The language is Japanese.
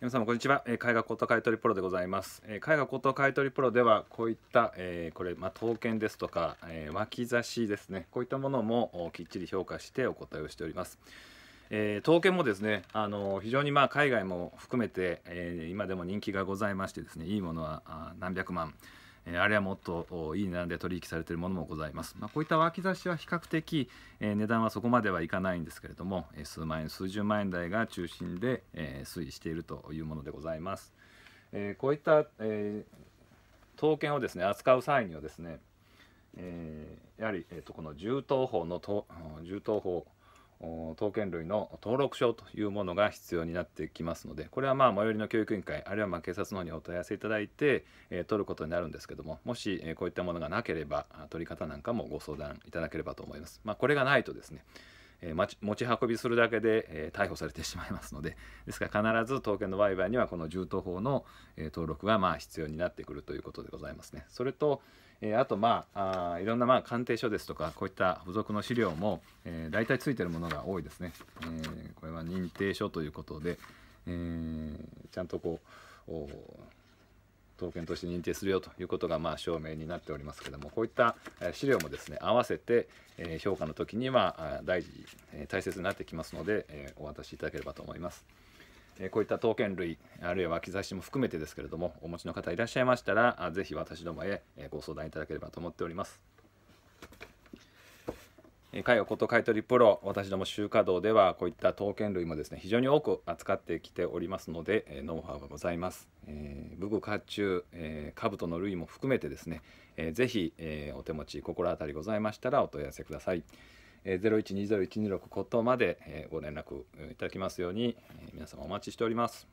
皆様こんにちは、えー、絵画コート買取プロでございます、えー、絵画高等買取プロではこういった、えー、これまあ、刀剣ですとか、えー、脇差しですねこういったものもきっちり評価してお答えをしております、え刀剣もですねあの非常にまあ海外も含めて、え今でも人気がございましてですねいいものは何百万えあれはもっといい値段で取引されているものもございます、まあ、こういった脇差しは比較的、え値段はそこまではいかないんですけれどもえ数万円数十万円台が中心で、え推移しているというものでございます、えこういった、え刀剣をですね扱う際にはですね、えやはり、えー、とこの銃刀法の銃刀法刀剣類の登録証というものが必要になってきますのでこれはまあ最寄りの教育委員会あるいはま警察の方にお問い合わせいただいて、え取ることになるんですけどももし、えこういったものがなければ取り方なんかもご相談いただければと思います。まあ、これがないとですねえー、持ち運びするだけで、えー、逮捕されてしまいますので ですから必ず刀剣の売買にはこの銃刀法の、えー、登録がまあ必要になってくるということでございますね。それと、えー、あとまああいろんなまあ鑑定書ですとかこういった付属の資料も、えー、大体ついてるものが多いですね。えー、これは認定書ということで、えー、ちゃんとこう刀剣として認定するよということがまあ証明になっておりますけどもこういった資料もですね合わせて評価の時には大事大切になってきますのでお渡しいただければと思います。こういった刀剣類あるいは脇差しも含めてですけれどもお持ちの方いらっしゃいましたら是非私どもへご相談いただければと思っております。海画こと買取プロ私ども集華堂ではこういった刀剣類もですね非常に多く扱ってきておりますので、えノウハウがございます、えー、武具甲冑、えー、兜の類も含めてですね、えー、ぜひ、えー、お手持ち心当たりございましたらお問い合わせください、えー、0120126ことまで、えご連絡いただきますように、え皆様お待ちしております